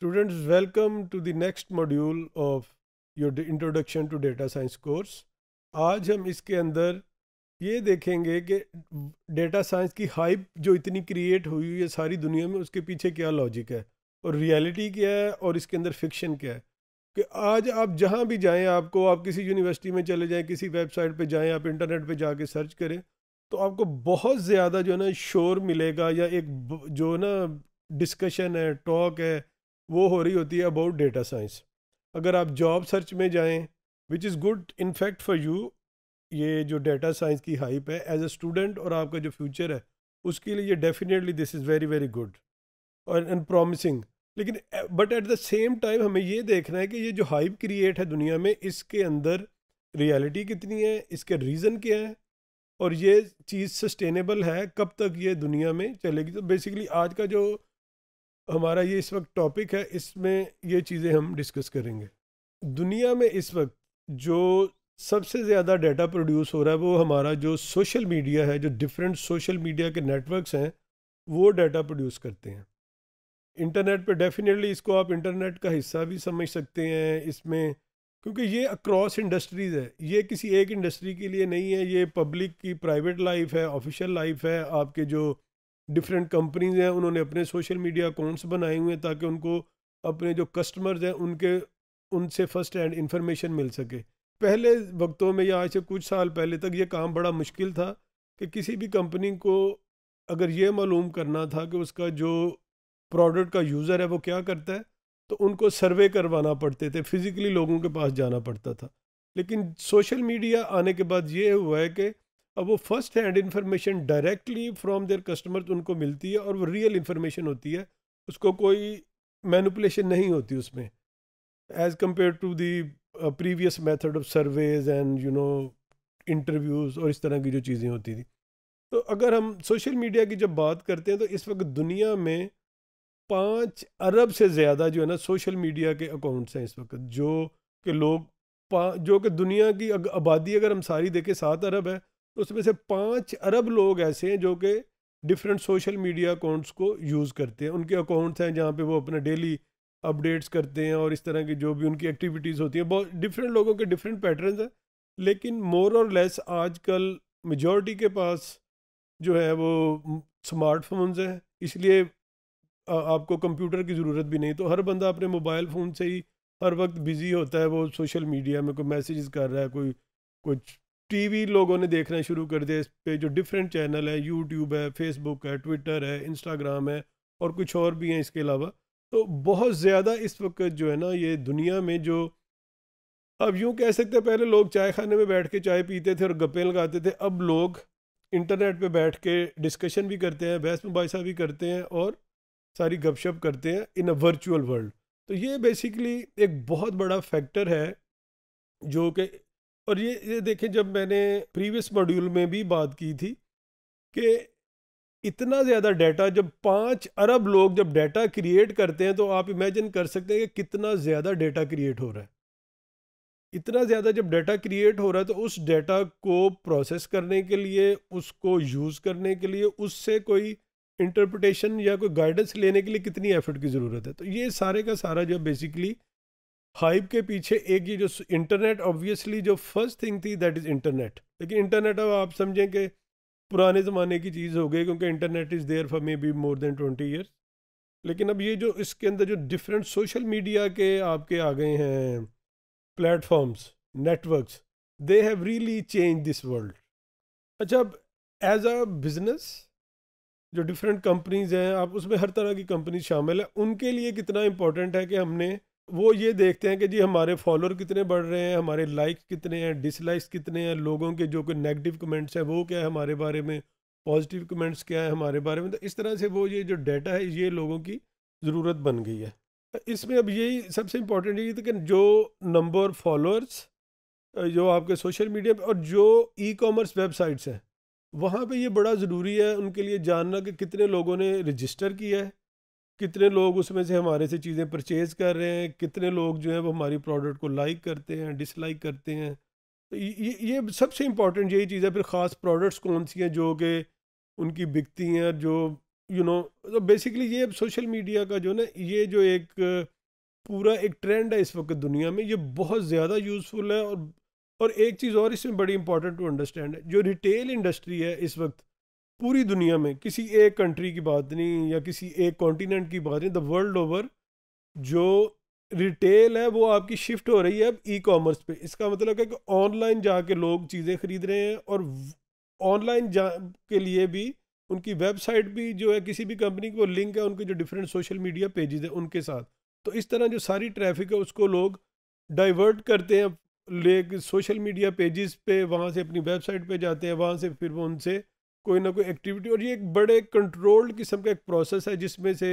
students welcome to the next module of your introduction to data science course आज हम इसके अंदर ये देखेंगे कि डेटा साइंस की हाइप जो इतनी क्रिएट हुई है सारी दुनिया में उसके पीछे क्या लॉजिक है और रियलिटी क्या है और इसके अंदर फिक्शन क्या है कि आज आप जहाँ भी जाएँ आपको आप किसी यूनिवर्सिटी में चले जाएँ किसी वेबसाइट पर जाएँ आप इंटरनेट पर जाके सर्च करें तो आपको बहुत ज़्यादा जो है ना शोर मिलेगा या एक जो ना डिस्कशन है टॉक है वो हो रही होती है अबाउट डेटा साइंस अगर आप जॉब सर्च में जाएं which is good in fact for you ये जो डेटा साइंस की हाइप है एज अ स्टूडेंट और आपका जो फ्यूचर है उसके लिए ये definitely this is very very good और एंड प्रॉमिसिंग लेकिन but at the same time हमें ये देखना है कि ये जो हाइप क्रिएट है दुनिया में इसके अंदर रियलिटी कितनी है इसके रीज़न क्या है और ये चीज़ सस्टेनेबल है कब तक ये दुनिया में चलेगी तो बेसिकली आज का जो हमारा ये इस वक्त टॉपिक है इसमें ये चीज़ें हम डिस्कस करेंगे दुनिया में इस वक्त जो सबसे ज़्यादा डाटा प्रोड्यूस हो रहा है वो हमारा जो सोशल मीडिया है जो डिफरेंट सोशल मीडिया के नेटवर्क्स हैं वो डाटा प्रोड्यूस करते हैं इंटरनेट पे डेफिनेटली इसको आप इंटरनेट का हिस्सा भी समझ सकते हैं इसमें क्योंकि ये अक्रॉस इंडस्ट्रीज़ है ये किसी एक इंडस्ट्री के लिए नहीं है ये पब्लिक की प्राइवेट लाइफ है ऑफिशियल लाइफ है आपके जो डिफरेंट कंपनीज हैं उन्होंने अपने सोशल मीडिया अकाउंट्स बनाए हुए हैं ताकि उनको अपने जो कस्टमर्स हैं उनके उनसे फर्स्ट हैंड इन्फॉर्मेशन मिल सके पहले वक्तों में या आज से कुछ साल पहले तक ये काम बड़ा मुश्किल था कि किसी भी कंपनी को अगर ये मालूम करना था कि उसका जो प्रोडक्ट का यूज़र है वो क्या करता है तो उनको सर्वे करवाना पड़ते थे फिज़िकली लोगों के पास जाना पड़ता था लेकिन सोशल मीडिया आने के बाद ये हुआ है कि अब वो first hand information directly from their customer उनको मिलती है और वो रियल इन्फॉर्मेशन होती है उसको कोई मैनुपलेशन नहीं होती उसमें as compare to the previous method of surveys and you know interviews और इस तरह की जो चीज़ें होती थी तो अगर हम सोशल मीडिया की जब बात करते हैं तो इस वक्त दुनिया में पाँच अरब से ज़्यादा जो है ना सोशल मीडिया के अकाउंट्स हैं इस वक्त जो कि लोग जो कि दुनिया की आबादी अगर हम सारी देखें सात अरब है तो उसमें से पाँच अरब लोग ऐसे हैं जो कि डिफरेंट सोशल मीडिया अकाउंट्स को यूज़ करते हैं उनके अकाउंट्स हैं जहाँ पे वो अपना डेली अपडेट्स करते हैं और इस तरह की जो भी उनकी एक्टिविटीज़ होती हैं बहुत डिफरेंट लोगों के डिफरेंट पैटर्न हैं लेकिन मोर और लेस आजकल मेजॉरिटी के पास जो है वो स्मार्टफोन्स हैं इसलिए आपको कंप्यूटर की ज़रूरत भी नहीं तो हर बंदा अपने मोबाइल फ़ोन से ही हर वक्त बिज़ी होता है वो सोशल मीडिया में कोई मैसेज कर रहा है कोई कुछ टीवी लोगों ने देखना शुरू कर दिया इस पर जो डिफरेंट चैनल है यूट्यूब है फेसबुक है ट्विटर है इंस्टाग्राम है और कुछ और भी हैं इसके अलावा तो बहुत ज़्यादा इस वक्त जो है ना ये दुनिया में जो अब यूँ कह सकते पहले लोग चाय खाने में बैठ के चाय पीते थे और गप्पे लगाते थे अब लोग इंटरनेट पे बैठ के डिस्कशन भी करते हैं बहस मुबासा भी करते हैं और सारी गपशप करते हैं इन अ वर्चुअल वर्ल्ड तो ये बेसिकली एक बहुत बड़ा फैक्टर है जो कि और ये ये देखें जब मैंने प्रीवियस मॉड्यूल में भी बात की थी कि इतना ज़्यादा डाटा जब पाँच अरब लोग जब डाटा क्रिएट करते हैं तो आप इमेजिन कर सकते हैं कि कितना ज़्यादा डाटा क्रिएट हो रहा है इतना ज़्यादा जब डाटा क्रिएट हो रहा है तो उस डाटा को प्रोसेस करने के लिए उसको यूज़ करने के लिए उससे कोई इंटरप्रटेशन या कोई गाइडेंस लेने के लिए कितनी एफर्ट की ज़रूरत है तो ये सारे का सारा जो बेसिकली हाइप के पीछे एक ये जो इंटरनेट ऑब्वियसली जो फर्स्ट थिंग थी दैट इज़ इंटरनेट लेकिन इंटरनेट अब आप समझें कि पुराने ज़माने की चीज़ हो गई क्योंकि internet is there for maybe more than twenty years लेकिन अब ये जो इसके अंदर जो डिफरेंट सोशल मीडिया के आपके आ गए हैं platforms networks they have really change this world अच्छा अब एज अ बिज़नेस जो डिफरेंट कंपनीज हैं आप उसमें हर तरह की कंपनी शामिल है उनके लिए कितना इम्पोर्टेंट है कि हमने वो ये देखते हैं कि जी हमारे फॉलोअर कितने बढ़ रहे हैं हमारे लाइक कितने हैं डिसलाइक्स कितने हैं लोगों के जो कोई नेगेटिव कमेंट्स हैं वो क्या है हमारे बारे में पॉजिटिव कमेंट्स क्या है हमारे बारे में तो इस तरह से वो ये जो डाटा है ये लोगों की ज़रूरत बन गई है तो इसमें अब यही सबसे इम्पोर्टेंट ये तो कि जो नंबर फॉलोअर्स जो आपके सोशल मीडिया पर और जो ई कॉमर्स वेबसाइट्स हैं वहाँ पर ये बड़ा ज़रूरी है उनके लिए जानना कि कितने लोगों ने रजिस्टर किया है कितने लोग उसमें से हमारे से चीज़ें परचेज़ कर रहे हैं कितने लोग जो है वो हमारी प्रोडक्ट को लाइक करते हैं डिसलाइक करते हैं तो ये ये सबसे इम्पॉर्टेंट यही चीज़ है फिर ख़ास प्रोडक्ट्स कौन सी हैं जो कि उनकी बिकती हैं जो यू you नो know, तो बेसिकली ये सोशल मीडिया का जो ना ये जो एक पूरा एक ट्रेंड है इस वक्त दुनिया में ये बहुत ज़्यादा यूज़फुल है और और एक चीज़ और इसमें बड़ी इंपॉर्टेंट टू अंडरस्टैंड है जो रिटेल इंडस्ट्री है इस वक्त पूरी दुनिया में किसी एक कंट्री की बात नहीं या किसी एक कॉन्टिनेंट की बात नहीं द वर्ल्ड ओवर जो रिटेल है वो आपकी शिफ्ट हो रही है अब ई कॉमर्स पे इसका मतलब है कि ऑनलाइन जाके लोग चीज़ें खरीद रहे हैं और ऑनलाइन जा के लिए भी उनकी वेबसाइट भी जो है किसी भी कंपनी की वो लिंक है उनके जो डिफरेंट सोशल मीडिया पेजेस हैं उनके साथ तो इस तरह जो सारी ट्रैफिक है उसको लोग डाइवर्ट करते हैं ले सोशल मीडिया पेजेस पे वहाँ से अपनी वेबसाइट पे जाते हैं वहाँ से फिर वो उनसे कोई ना कोई एक्टिविटी और ये एक बड़े कंट्रोल्ड किस्म का एक प्रोसेस है जिसमें से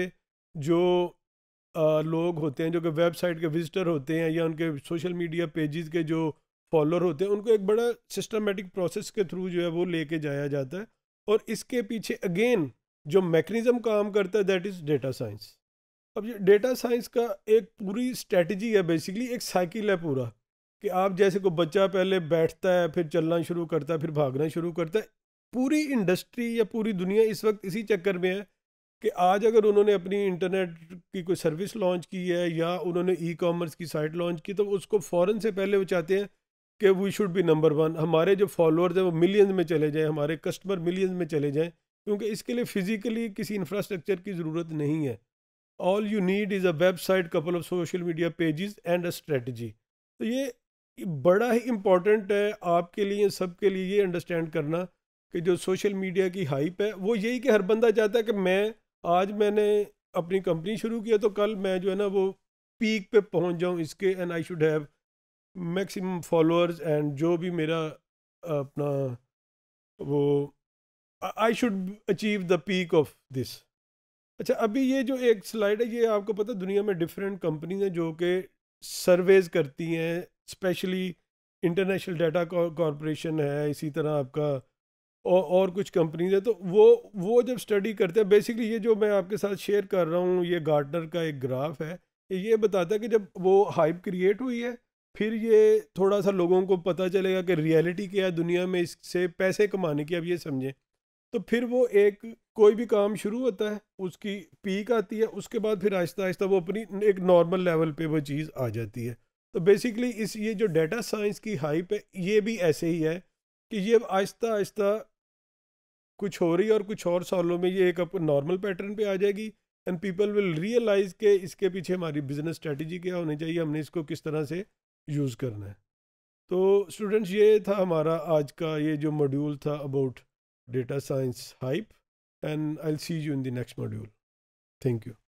जो आ, लोग होते हैं जो कि वेबसाइट के विजिटर होते हैं या उनके सोशल मीडिया पेजेस के जो फॉलोअर होते हैं उनको एक बड़ा सिस्टमेटिक प्रोसेस के थ्रू जो है वो लेके जाया जाता है और इसके पीछे अगेन जो मैकेनिज़म काम करता है दैट इज़ डेटा साइंस अब ये डेटा साइंस का एक पूरी स्ट्रेटजी है बेसिकली एक साइकिल है पूरा कि आप जैसे कोई बच्चा पहले बैठता है फिर चलना शुरू करता है फिर भागना शुरू करता है पूरी इंडस्ट्री या पूरी दुनिया इस वक्त इसी चक्कर में है कि आज अगर उन्होंने अपनी इंटरनेट की कोई सर्विस लॉन्च की है या उन्होंने ई कॉमर्स की साइट लॉन्च की तो उसको फ़ौरन से पहले वो चाहते हैं कि we should be number one हमारे जो फॉलोअर्स हैं वो मिलियंस में चले जाएं हमारे कस्टमर मिलियंस में चले जाएं क्योंकि इसके लिए फ़िज़िकली किसी इंफ्रास्ट्रक्चर की ज़रूरत नहीं है all you need is a website couple of social media pages and a strategy तो ये बड़ा ही इम्पॉर्टेंट है आपके लिए सबके लिए ये अंडरस्टैंड करना कि जो सोशल मीडिया की हाइप है वो यही कि हर बंदा चाहता है कि मैं आज मैंने अपनी कंपनी शुरू किया तो कल मैं जो है ना वो पीक पे पहुंच जाऊं इसके and I should have maximum followers and जो भी मेरा अपना वो I should achieve the peak of this अच्छा अभी ये जो एक स्लाइड है ये आपको पता दुनिया में डिफरेंट कंपनीज हैं जो कि सर्वेज करती हैं स्पेशली इंटरनेशनल डाटा कॉरपोरेशन है इसी तरह आपका और और कुछ कंपनीज है तो वो वो जब स्टडी करते हैं बेसिकली ये जो मैं आपके साथ शेयर कर रहा हूँ ये गार्डनर का एक ग्राफ है ये बताता है कि जब वो हाइप क्रिएट हुई है फिर ये थोड़ा सा लोगों को पता चलेगा कि रियलिटी क्या है दुनिया में इससे पैसे कमाने की अब ये समझें तो फिर वो एक कोई भी काम शुरू होता है उसकी पीक आती है उसके बाद फिर आहिस्ता आहिस्ता वो अपनी एक नॉर्मल लेवल पे वो चीज़ आ जाती है तो बेसिकली इस ये जो डेटा साइंस की हाइप है ये भी ऐसे ही है कि ये आहिस्ता आहिस्ता कुछ हो रही है और कुछ और सालों में ये एक नॉर्मल पैटर्न पे आ जाएगी एंड पीपल विल रियलाइज के इसके पीछे हमारी बिजनेस स्ट्रेटजी क्या होनी चाहिए हमने इसको किस तरह से यूज़ करना है तो स्टूडेंट्स ये था हमारा आज का ये जो मॉड्यूल था about data science hype and I see you in the next module thank you